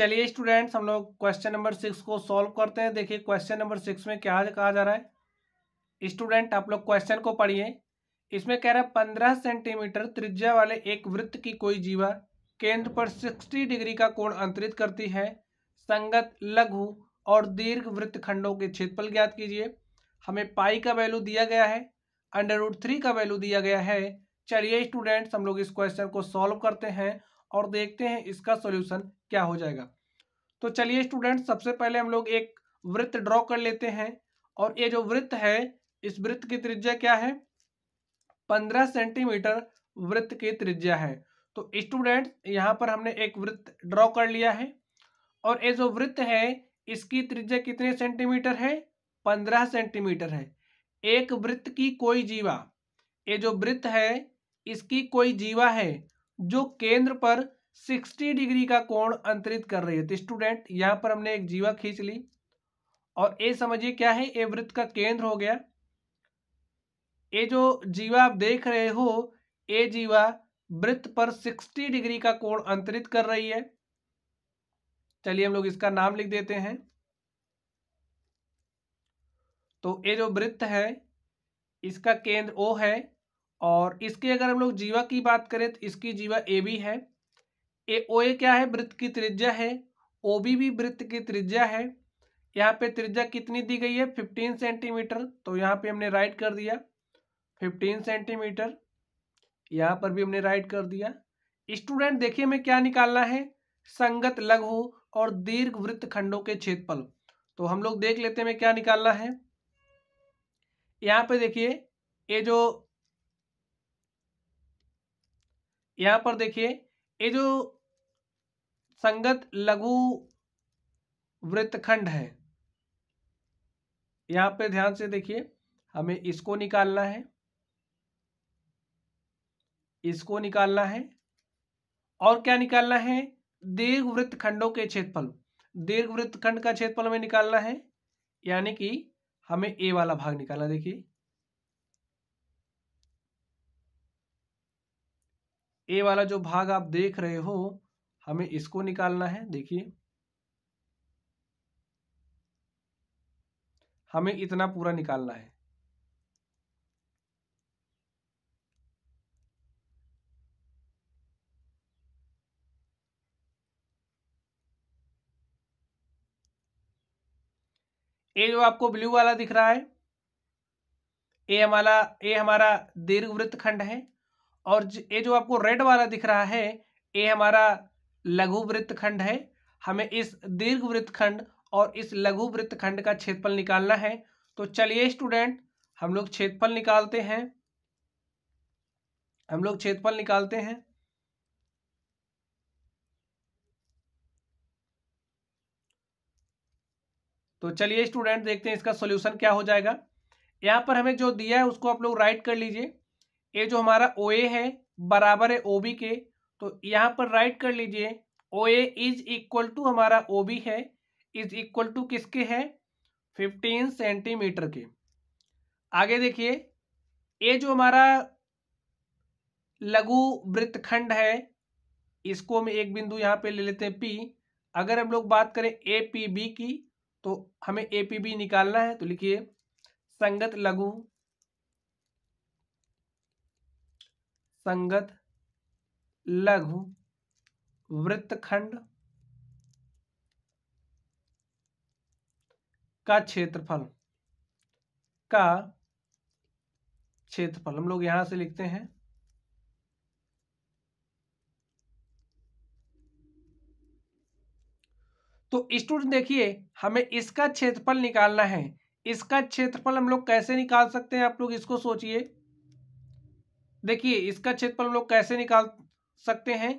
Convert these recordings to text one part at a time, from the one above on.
चलिए स्टूडेंट्स हम लोग क्वेश्चन नंबर सिक्स को सॉल्व करते हैं देखिए क्वेश्चन नंबर सिक्स में क्या कहा जा रहा है स्टूडेंट आप लोग क्वेश्चन को पढ़िए इसमें कह रहा है पंद्रह सेंटीमीटर त्रिज्या वाले एक वृत्त की कोई जीवा केंद्र पर सिक्सटी डिग्री का कोण अंतरित करती है संगत लघु और दीर्घ वृत्त खंडों के क्षेत्रफल ज्ञात कीजिए हमें पाई का वैल्यू दिया गया है अंडर रूट थ्री का वैल्यू दिया गया है चलिए स्टूडेंट्स हम लोग इस क्वेश्चन को सॉल्व करते हैं और देखते हैं इसका सोल्यूशन क्या हो जाएगा तो चलिए स्टूडेंट सबसे पहले हम लोग एक वृत्त ड्रॉ कर लेते हैं और ये जो वृत्त है इस वृत्त की त्रिज्या क्या है पंद्रह सेंटीमीटर वृत्त की त्रिज्या है तो स्टूडेंट यहाँ पर हमने एक वृत्त ड्रॉ कर लिया है और ये जो वृत्त है इसकी त्रिज्या कितने सेंटीमीटर है पंद्रह सेंटीमीटर है एक वृत्त की कोई जीवा ये जो वृत्त है इसकी कोई जीवा है जो केंद्र पर 60 डिग्री का कोण अंतरित कर रही है तो स्टूडेंट यहाँ पर हमने एक जीवा खींच ली और ए समझिए क्या है ए वृत्त का केंद्र हो गया ये जो जीवा आप देख रहे हो ए जीवा वृत्त पर 60 डिग्री का कोण अंतरित कर रही है चलिए हम लोग इसका नाम लिख देते हैं तो ये जो वृत्त है इसका केंद्र ओ है और इसके अगर हम लोग जीवा की बात करें तो इसकी जीवा ए बी है ए ओ ए क्या है वृत्त की त्रिज्या है ओ बी भी वृत्त की त्रिज्या है यहाँ पे त्रिज्या कितनी दी गई है फिफ्टीन सेंटीमीटर तो यहाँ पे हमने राइट कर दिया फिफ्टीन सेंटीमीटर यहाँ पर भी हमने राइट कर दिया स्टूडेंट देखिए हमें क्या निकालना है संगत लघु और दीर्घ वृत्त खंडों के क्षेत्रफल तो हम लोग देख लेते हैं क्या निकालना है यहाँ पे देखिए ये जो यहाँ पर देखिए ये जो संगत लघु वृत्तखंड है यहाँ पे ध्यान से देखिए हमें इसको निकालना है इसको निकालना है और क्या निकालना है दीर्घ वृत्त खंडों के क्षेत्रफल दीर्घ वृत्त खंड का क्षेत्रफल हमें निकालना है यानी कि हमें ए वाला भाग निकालना देखिए ए वाला जो भाग आप देख रहे हो हमें इसको निकालना है देखिए हमें इतना पूरा निकालना है ये जो आपको ब्लू वाला दिख रहा है ए हमारा ए हमारा दीर्घवृत्त खंड है और ये जो आपको रेड वाला दिख रहा है ये हमारा लघु वृत्त खंड है हमें इस दीर्घ वृत्त खंड और इस लघु वृत्त खंड का क्षेत्रफल निकालना है तो चलिए स्टूडेंट हम लोग क्षेत्रफल निकालते हैं हम लोग क्षेत्रफल निकालते हैं तो चलिए स्टूडेंट देखते हैं इसका सॉल्यूशन क्या हो जाएगा यहां पर हमें जो दिया है उसको आप लोग राइट कर लीजिए ये जो हमारा ओ ए है बराबर है ओ बी के तो यहाँ पर राइट कर लीजिए O A is equal to हमारा ओ बी है इज इक्वल टू किसके है फिफ्टीन सेंटीमीटर के आगे देखिए ये जो हमारा लघु वृत्तखंड है इसको हम एक बिंदु यहाँ पे ले लेते हैं पी अगर हम लोग बात करें ए पी बी की तो हमें ए पी बी निकालना है तो लिखिए संगत लघु संगत लघु वृत्तखंड का क्षेत्रफल का क्षेत्रफल हम लोग यहां से लिखते हैं तो स्टूडेंट देखिए हमें इसका क्षेत्रफल निकालना है इसका क्षेत्रफल हम लोग कैसे निकाल सकते हैं आप लोग इसको सोचिए देखिए इसका क्षेत्रफल हम लोग कैसे निकाल सकते हैं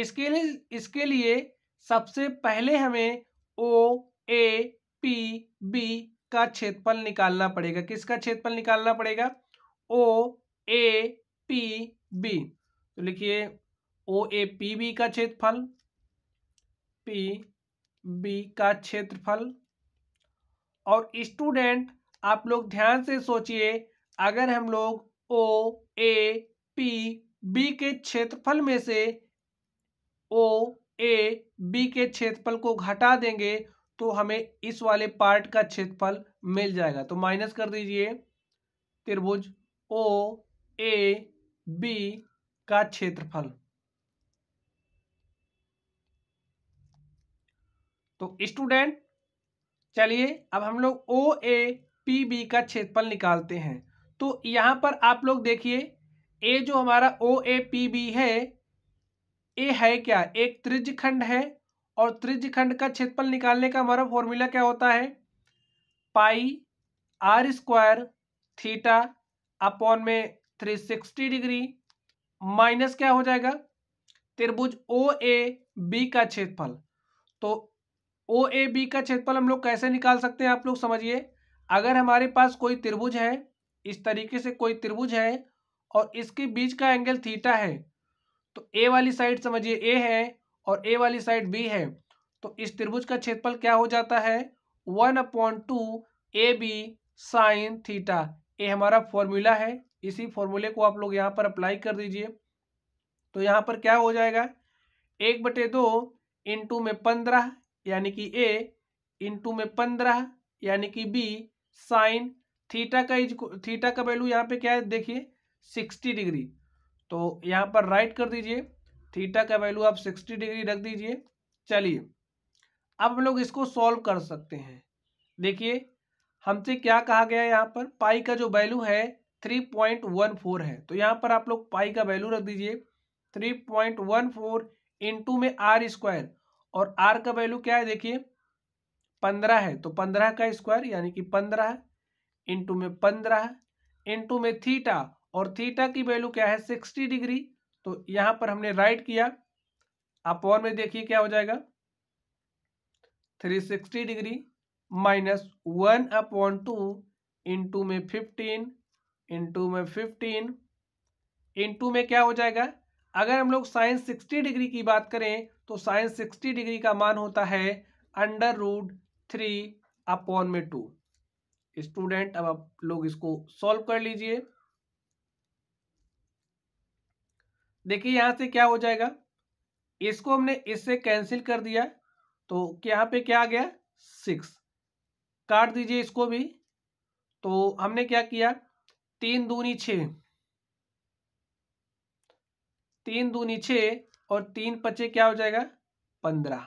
इसके लिए इसके लिए सबसे पहले हमें ओ ए पी बी का क्षेत्रफल निकालना पड़ेगा किसका क्षेत्रफल निकालना पड़ेगा ओ ए पी बी तो लिखिए ओ ए पी बी का क्षेत्रफल पी बी का क्षेत्रफल और स्टूडेंट आप लोग ध्यान से सोचिए अगर हम लोग ओ ए पी बी के क्षेत्रफल में से ओ ए बी के क्षेत्रफल को घटा देंगे तो हमें इस वाले पार्ट का क्षेत्रफल मिल जाएगा तो माइनस कर दीजिए त्रिभुज ओ ए बी का क्षेत्रफल तो स्टूडेंट चलिए अब हम लोग ओ ए पी बी का क्षेत्रफल निकालते हैं तो यहां पर आप लोग देखिए ए जो हमारा ओ ए पी बी है ए है क्या एक त्रिज खंड है और त्रिज खंड का क्षेत्रफल निकालने का हमारा फॉर्मूला क्या होता है pi r square theta upon में थ्री सिक्सटी डिग्री माइनस क्या हो जाएगा त्रिभुज ओ ए बी का क्षेत्रफल तो ओ ए बी का क्षेत्रफल हम लोग कैसे निकाल सकते हैं आप लोग समझिए अगर हमारे पास कोई त्रिभुज है इस तरीके से कोई त्रिभुज है और इसके बीच का एंगल थीटा है तो ए वाली साइड समझिए ए है और ए वाली साइड बी है तो इस त्रिभुज का क्षेत्रफल क्या हो जाता है one upon two A B sine theta ये हमारा फॉर्मूला है इसी फॉर्मूले को आप लोग यहाँ पर अप्लाई कर दीजिए तो यहाँ पर क्या हो जाएगा एक बटे दो इंटू में पंद्रह यानी कि ए इंटू में पंद्रह यानी कि बी साइन थीटा का इज थीटा का वैल्यू यहाँ पे क्या है देखिए सिक्सटी डिग्री तो यहाँ पर राइट कर दीजिए थीटा का वैल्यू आप सिक्सटी डिग्री रख दीजिए चलिए अब हम लोग इसको सॉल्व कर सकते हैं देखिए हमसे क्या कहा गया है यहाँ पर पाई का जो वैल्यू है थ्री पॉइंट वन फोर है तो यहाँ पर आप लोग पाई का वैल्यू रख दीजिए three point one four into में आर स्क्वायर और आर का वैल्यू क्या है देखिए पंद्रह है तो पंद्रह का स्क्वायर यानी कि पंद्रह इंटू में पंद्रह इंटू में थीटा और थीटा की वैल्यू क्या है सिक्सटी डिग्री तो यहां पर हमने राइट किया आप और में देखिए क्या हो जाएगा three sixty degree minus one upon two into में फिफ्टीन इंटू में फिफ्टीन इंटू में क्या हो जाएगा अगर हम लोग साइंस सिक्सटी डिग्री की बात करें तो साइंस सिक्सटी डिग्री का मान होता है अंडर रूट थ्री अपॉन में टू स्टूडेंट अब आप लोग इसको सॉल्व कर लीजिए देखिए यहां से क्या हो जाएगा इसको हमने इससे कैंसिल कर दिया तो यहां पे क्या आ गया सिक्स काट दीजिए इसको भी तो हमने क्या किया तीन दूनी छ तीन दूनी छ और तीन पचे क्या हो जाएगा पंद्रह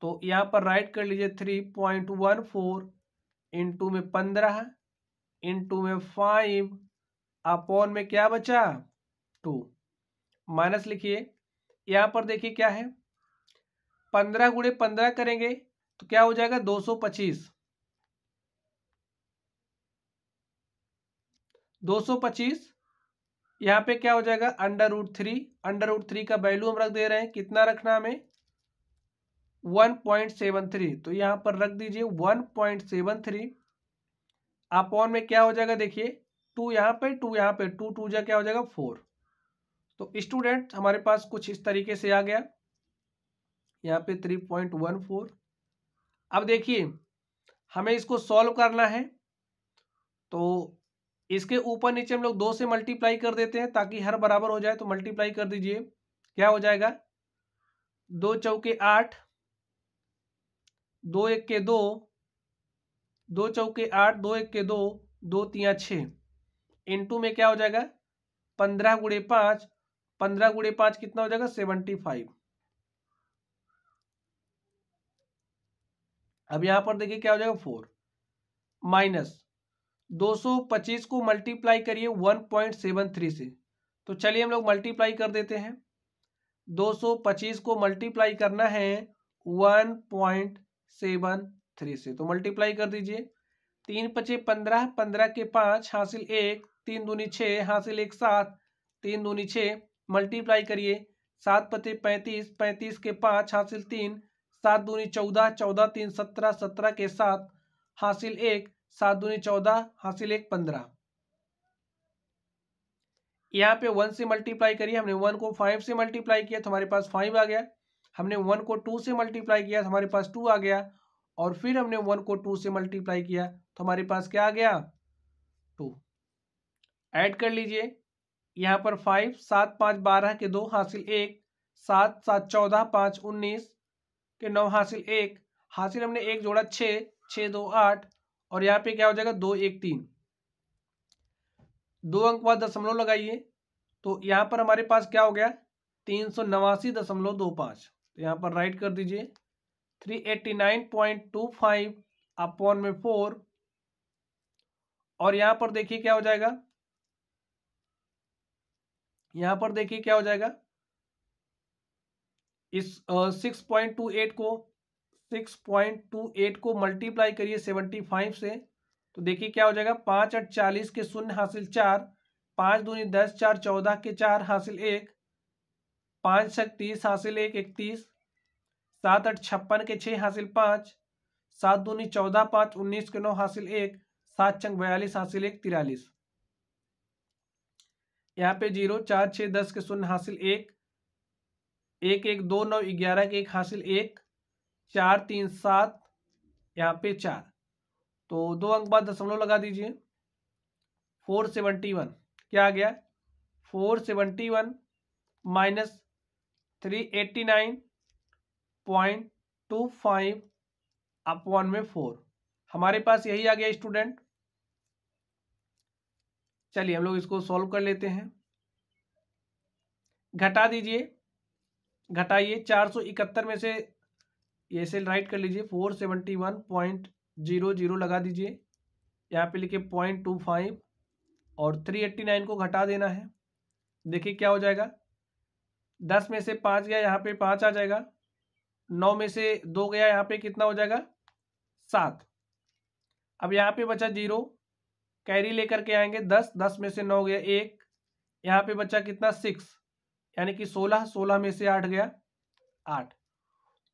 तो यहां पर राइट कर लीजिए three point one four into में पंद्रह इन टू में फाइव अपॉन में क्या बचा टू माइनस लिखिए यहाँ पर देखिए क्या है पंद्रह गुड़े पंद्रह करेंगे तो क्या हो जाएगा दो सौ पच्चीस दो सौ पच्चीस यहाँ पे क्या हो जाएगा under root three under root three का वैल्यू हम रख दे रहे हैं कितना रखना हमें 1.73 तो यहां पर रख दीजिए 1.73 अपॉन में क्या हो जाएगा देखिए टू यहां पे टू यहां पे टू टू जा क्या हो जाएगा फोर तो स्टूडेंट हमारे पास कुछ इस तरीके से आ गया यहाँ पे थ्री पॉइंट वन फोर अब देखिए हमें इसको सॉल्व करना है तो इसके ऊपर नीचे हम लोग दो से मल्टीप्लाई कर देते हैं ताकि हर बराबर हो जाए तो मल्टीप्लाई कर दीजिए क्या हो जाएगा दो चौके आठ दो एक के दो दो चौके आठ दो एक के दो दो तिया छ इंटू में क्या हो जाएगा पंद्रह गुड़े पांच पंद्रह गुड़े पांच कितना हो जाएगा सेवेंटी फाइव अब यहां पर देखिए क्या हो जाएगा फोर माइनस दो सौ पच्चीस को मल्टीप्लाई करिए वन पॉइंट सेवन थ्री से तो चलिए हम लोग मल्टीप्लाई कर देते हैं दो सौ पच्चीस को मल्टीप्लाई करना है वन पॉइंट सेवन थ्री से तो मल्टीप्लाई कर दीजिए तीन पचे पंद्रह पंद्रह के पाँच हासिल एक तीन दूनी छः हासिल एक सात तीन दूनी छः मल्टीप्लाई करिए सात पचे पैंतीस पैंतीस के पाँच हासिल तीन सात दूनी चौदह चौदह तीन सत्रह सत्रह के सात हासिल एक सात दूनी चौदह हासिल एक पंद्रह यहाँ पे वन से मल्टीप्लाई करिए हमने वन को फाइव से मल्टीप्लाई किया तो हमारे पास फाइव आ गया हमने वन को टू से मल्टीप्लाई किया तो हमारे पास टू आ गया और फिर हमने वन को टू से मल्टीप्लाई किया तो हमारे पास क्या आ गया टू ऐड कर लीजिए यहाँ पर फाइव सात पाँच बारह के दो हासिल एक सात सात चौदह पाँच उन्नीस के नौ हासिल एक हासिल हमने एक जोड़ा छः छः दो आठ और यहाँ पे क्या हो जाएगा दो एक तीन दो अंक बाद दशमलव लगाइए तो यहाँ पर हमारे पास क्या हो गया तीन सौ नवासी दशमलव दो पाँच तो यहाँ पर राइट कर दीजिए three eighty nine point two five upon में फोर और यहाँ पर देखिए क्या हो जाएगा यहाँ पर देखिए क्या हो जाएगा इस सिक्स पॉइंट टू एट को सिक्स पॉइंट टू एट को मल्टीप्लाई करिए सेवेंटी फाइव से तो देखिए क्या हो जाएगा पाँच आठ चालीस के शून्य हासिल चार पाँच दूनी दस चार चौदह के चार हासिल एक पाँच छः तीस हासिल एक इकतीस सात आठ छप्पन के छः हासिल पाँच सात दूनी चौदह पाँच उन्नीस के नौ हासिल एक सात चंग बयालीस हासिल एक तिरालीस यहाँ पे जीरो चार छः दस के शून्य हासिल एक एक एक दो नौ ग्यारह के एक हासिल एक चार तीन सात यहाँ पे चार तो दो अंक बाद दशमलव लगा दीजिए फोर सेवेंटी वन क्या आ गया four seventy one minus three eighty nine point two five one में फोर हमारे पास यही आ गया स्टूडेंट चलिए हम लोग इसको सॉल्व कर लेते हैं घटा दीजिए घटाइए चार सौ इकहत्तर में से ऐसे राइट कर लीजिए four seventy one point zero zero लगा दीजिए यहाँ पे लिखिए पॉइंट टू फाइव और थ्री एट्टी नाइन को घटा देना है देखिए क्या हो जाएगा दस में से पाँच गया यहाँ पे पाँच आ जाएगा नौ में से दो गया यहाँ पे कितना हो जाएगा सात अब यहाँ पे बचा जीरो कैरी लेकर के आएंगे दस दस में से नौ गया एक यहाँ पे बचा कितना सिक्स यानी कि सोलह सोलह में से आठ गया आठ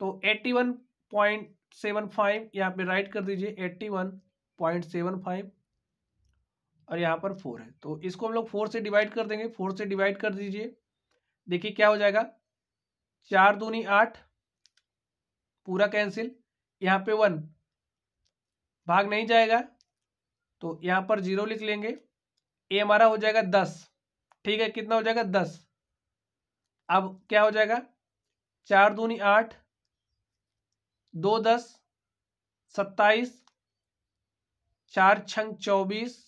तो eighty one point seven five यहाँ पे राइट कर दीजिए eighty one point seven five और यहाँ पर फोर है तो इसको हम लोग फोर से डिवाइड कर देंगे फोर से डिवाइड कर दीजिए देखिए क्या हो जाएगा चार दूनी आठ पूरा कैंसिल यहां पे वन भाग नहीं जाएगा तो यहां पर जीरो लिख लेंगे ए हमारा हो जाएगा दस ठीक है कितना हो जाएगा दस अब क्या हो जाएगा चार दूनी आठ दो दस सत्ताईस चार छंग चौबीस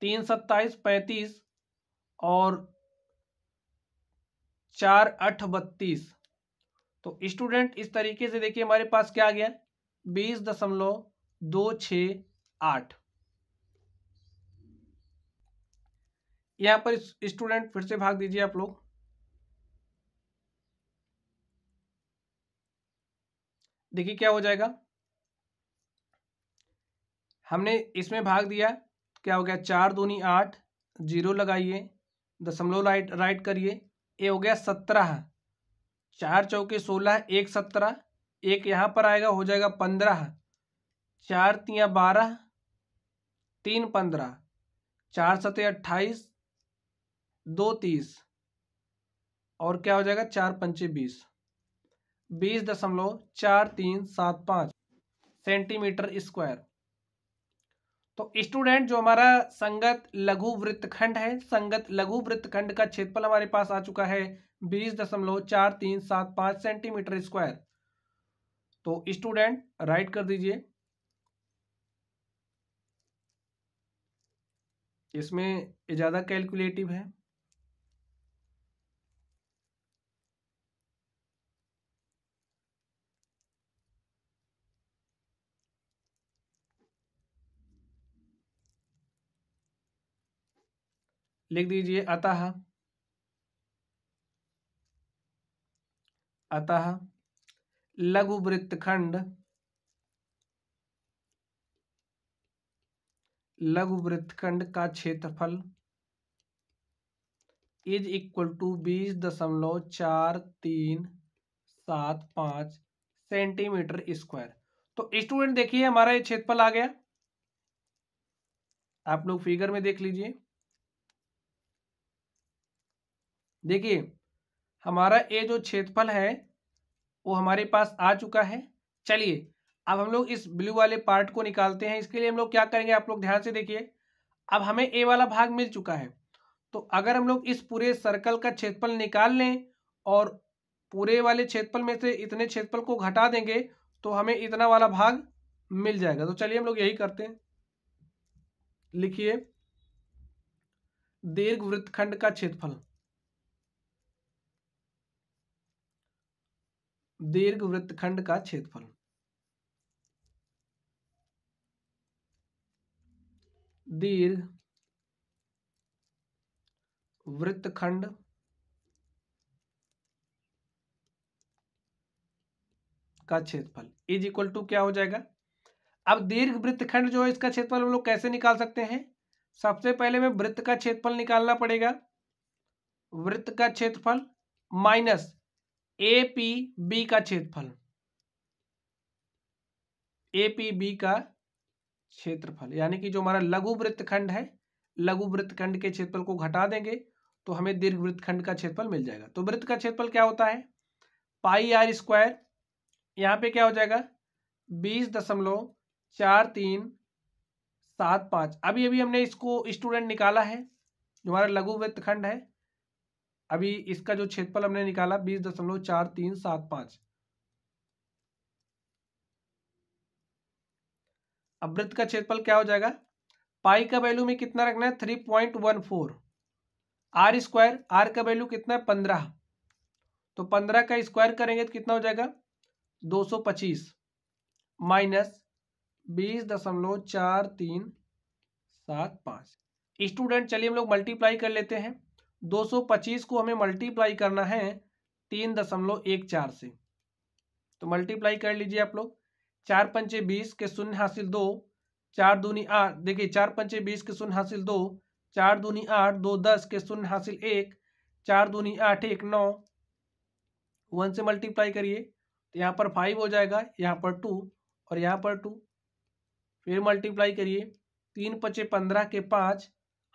तीन सत्ताईस पैंतीस और चार अठ बत्तीस तो स्टूडेंट इस तरीके से देखिए हमारे पास क्या आ गया बीस दशमलव दो छ आठ यहां पर स्टूडेंट फिर से भाग दीजिए आप लोग देखिए क्या हो जाएगा हमने इसमें भाग दिया क्या हो गया चार दूनी आठ जीरो लगाइए दशमलव राइट राइट करिए ये हो गया सत्रह चार चौके सोलह एक सत्रह एक यहाँ पर आएगा हो जाएगा पंद्रह चार तिया बारह तीन पंद्रह चार सतह अट्ठाईस दो तीस और क्या हो जाएगा चार पंचे बीस बीस दशमलव चार तीन सात पाँच सेंटीमीटर स्क्वायर तो स्टूडेंट जो हमारा संगत लघु वृत्तखंड है संगत लघु वृत्तखंड का क्षेत्रफल हमारे पास आ चुका है बीस दशमलव चार तीन सात पांच सेंटीमीटर स्क्वायर तो स्टूडेंट राइट कर दीजिए इसमें ज़्यादा कैलकुलेटिव है लिख दीजिए अतः अतः लघु वृत्तखंड लघु वृत्तखंड का क्षेत्रफल इज इक्वल टू बीस दशमलव चार तीन सात पाँच सेंटीमीटर स्क्वायर तो स्टूडेंट देखिए हमारा ये क्षेत्रफल आ गया आप लोग फिगर में देख लीजिए देखिए हमारा ये जो क्षेत्रफल है वो हमारे पास आ चुका है चलिए अब हम लोग इस ब्लू वाले पार्ट को निकालते हैं इसके लिए हम लोग क्या करेंगे आप लोग ध्यान से देखिए अब हमें ए वाला भाग मिल चुका है तो अगर हम लोग इस पूरे सर्कल का क्षेत्रफल निकाल लें और पूरे वाले क्षेत्रफल में से इतने क्षेत्रफल को घटा देंगे तो हमें इतना वाला भाग मिल जाएगा तो चलिए हम लोग यही करते हैं लिखिए दीर्घ वृत्तखंड का क्षेत्रफल दीर्घ वृत्तखंड का क्षेत्रफल दीर्घ वृत्तखंड का क्षेत्रफल इज इक्वल टू क्या हो जाएगा अब दीर्घ वृत्तखंड जो है इसका क्षेत्रफल हम लोग कैसे निकाल सकते हैं सबसे पहले में वृत्त का क्षेत्रफल निकालना पड़ेगा वृत्त का क्षेत्रफल माइनस ए पी बी का क्षेत्रफल ए पी बी का क्षेत्रफल यानी कि जो हमारा लघु वृत्तखंड है लघु वृत्तखंड के क्षेत्रफल को घटा देंगे तो हमें दीर्घ वृत्तखंड का क्षेत्रफल मिल जाएगा तो वृत्त का क्षेत्रफल क्या होता है पाई आर स्क्वायर यहाँ पे क्या हो जाएगा बीस दशमलव चार तीन सात पाँच अभी अभी हमने इसको स्टूडेंट निकाला है जो हमारा लघु वृत्तखंड है अभी इसका जो क्षेत्रफल हमने निकाला बीस दशमलव चार तीन सात पांच अब वृत्त का क्षेत्रफल क्या हो जाएगा पाई का वैल्यू में कितना रखना है three point one four r square r का वैल्यू कितना है पंद्रह तो पंद्रह का स्क्वायर करेंगे तो कितना हो जाएगा दो सौ पच्चीस माइनस बीस दशमलव चार तीन सात पांच स्टूडेंट चलिए हम लोग मल्टीप्लाई कर लेते हैं 225 को हमें मल्टीप्लाई करना है तीन दशमलव एक चार से तो मल्टीप्लाई कर लीजिए आप लोग चार पंचे बीस के शून्य हासिल दो चार दूनी आठ देखिए चार पंचे बीस के शून्य हासिल दो चार दूनी आठ दो दस के शून्य हासिल एक चार दूनी आठ एक नौ वन से मल्टीप्लाई करिए तो यहाँ पर फाइव हो जाएगा यहाँ पर टू और यहाँ पर टू फिर मल्टीप्लाई करिए तीन पचे पंद्रह के पाँच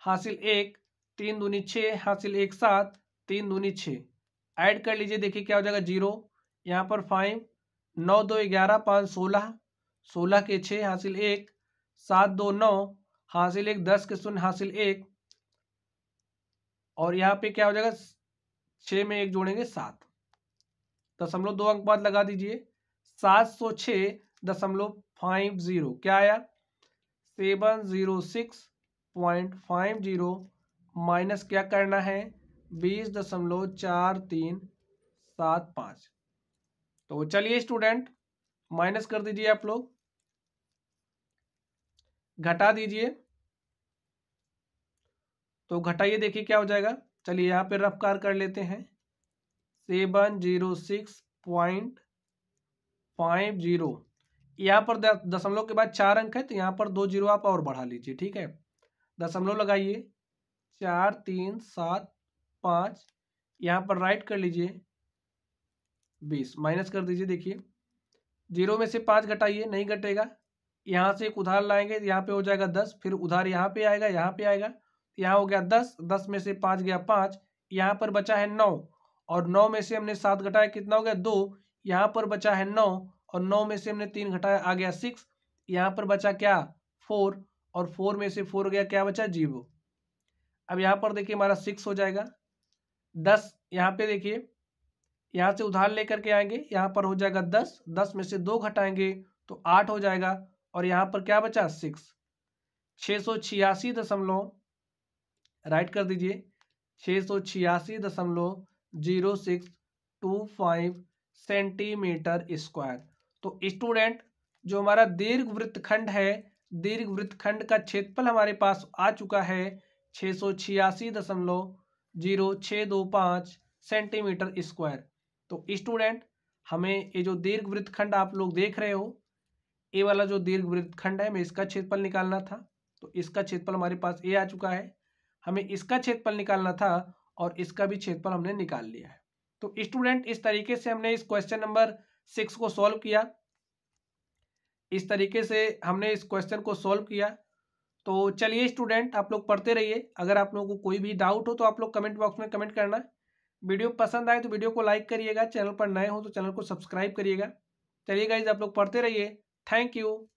हासिल एक तीन दूनी छः हासिल एक सात तीन दूनी छः ऐड कर लीजिए देखिए क्या हो जाएगा जीरो यहाँ पर फाइव नौ दो ग्यारह पाँच सोलह सोलह के छः हासिल एक सात दो नौ हासिल एक दस के शून्य हासिल एक और यहाँ पे क्या हो जाएगा छः में एक जोड़ेंगे सात दशमलव दो अंक बाद लगा दीजिए सात सौ छः दशमलव फाइव ज़ीरो क्या आया seven zero six point five zero minus क्या करना है बीस दशमलव चार तीन सात पाँच तो चलिए स्टूडेंट माइनस कर दीजिए आप लोग घटा दीजिए तो घटाइए देखिए क्या हो जाएगा चलिए यहाँ पर रफ्कार कर लेते हैं seven zero six point five zero यहाँ पर दशमलव के बाद चार अंक है तो यहाँ पर दो जीरो आप और बढ़ा लीजिए ठीक है दशमलव लगाइए चार तीन सात पाँच यहाँ पर राइट कर लीजिए बीस माइनस कर दीजिए देखिए जीरो में से पाँच घटाइए नहीं घटेगा यहाँ से एक उधार लाएंगे यहाँ पे हो जाएगा दस फिर उधार यहाँ पे आएगा यहाँ पे आएगा यहाँ हो गया दस दस में से पाँच गया पाँच यहाँ पर बचा है नौ और नौ में से हमने सात घटाया कितना हो गया दो यहाँ पर बचा है नौ और नौ में से हमने तीन घटाया आ गया सिक्स यहाँ पर बचा क्या फोर और फोर में से फोर गया क्या बचा जीरो अब यहाँ पर देखिए हमारा सिक्स हो जाएगा दस यहाँ पे देखिए यहाँ से उधार लेकर के आएंगे यहाँ पर हो जाएगा दस दस में से दो घटाएंगे तो आठ हो जाएगा और यहाँ पर क्या बचा सिक्स छः सौ छियासी दशमलव राइट कर दीजिए छः सौ छियासी दशमलव zero six two five centimetre square तो स्टूडेंट जो हमारा दीर्घ वृत्तखंड है दीर्घ वृत्तखंड का क्षेत्रफल हमारे पास आ चुका है छः सौ छियासी दशमलव जीरो दो सेंटीमीटर स्क्वायर तो स्टूडेंट हमें ये जो दीर्घ वृत्तखंड आप लोग देख रहे हो ये वाला जो दीर्घ वृत्तखंड है हमें इसका क्षेत्रफल निकालना था तो इसका क्षेत्रफल हमारे पास ये आ चुका है हमें इसका क्षेत्रफल निकालना था और इसका भी क्षेत्रफल हमने निकाल लिया है तो स्टूडेंट इस तरीके से हमने इस क्वेश्चन नंबर सिक्स को सॉल्व किया इस तरीके से हमने इस क्वेश्चन को सॉल्व किया तो चलिए स्टूडेंट आप लोग पढ़ते रहिए अगर आप लोगों को कोई भी डाउट हो तो आप लोग कमेंट बॉक्स में कमेंट करना वीडियो पसंद आए तो वीडियो को लाइक करिएगा चैनल पर नए हो तो चैनल को सब्सक्राइब करिएगा चलिए गाइज आप लोग पढ़ते रहिए थैंक यू